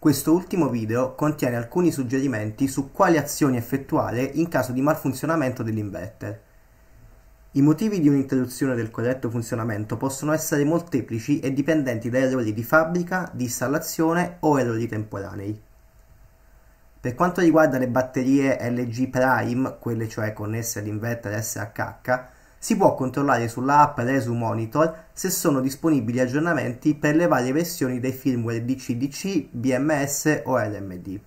Questo ultimo video contiene alcuni suggerimenti su quali azioni effettuare in caso di malfunzionamento dell'inverter. I motivi di un'interruzione del corretto funzionamento possono essere molteplici e dipendenti da errori di fabbrica, di installazione o errori temporanei. Per quanto riguarda le batterie LG Prime, quelle cioè connesse all'inverter SHH, si può controllare sulla app Resu Monitor se sono disponibili aggiornamenti per le varie versioni dei firmware DCDC, BMS o LMD.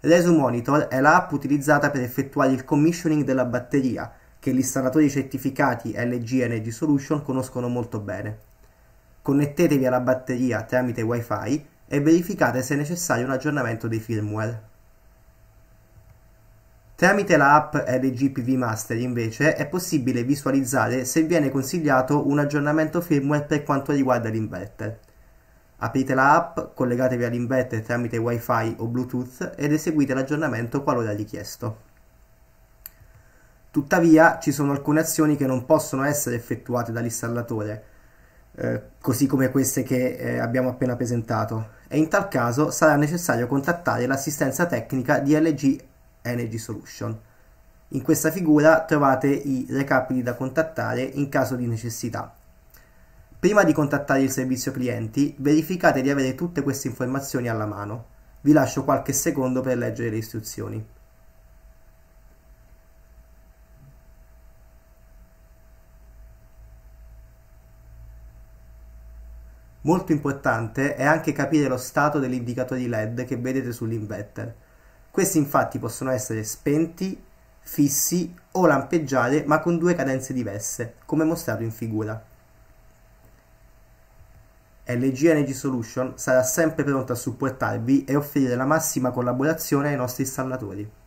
Resu Monitor è l'app utilizzata per effettuare il commissioning della batteria, che gli installatori certificati LG Energy Solution conoscono molto bene. Connettetevi alla batteria tramite WiFi e verificate se è necessario un aggiornamento dei firmware. Tramite la app LG PV Master invece è possibile visualizzare se viene consigliato un aggiornamento firmware per quanto riguarda l'inverter. Aprite la app, collegatevi all'inverter tramite WiFi o Bluetooth ed eseguite l'aggiornamento qualora richiesto. Tuttavia ci sono alcune azioni che non possono essere effettuate dall'installatore, eh, così come queste che eh, abbiamo appena presentato, e in tal caso sarà necessario contattare l'assistenza tecnica di LG Energy Solution. In questa figura trovate i recapiti da contattare in caso di necessità. Prima di contattare il servizio clienti, verificate di avere tutte queste informazioni alla mano. Vi lascio qualche secondo per leggere le istruzioni. Molto importante è anche capire lo stato dell'indicatore LED che vedete sull'inverter. Questi infatti possono essere spenti, fissi o lampeggiare ma con due cadenze diverse, come mostrato in figura. LG Energy Solution sarà sempre pronta a supportarvi e offrire la massima collaborazione ai nostri installatori.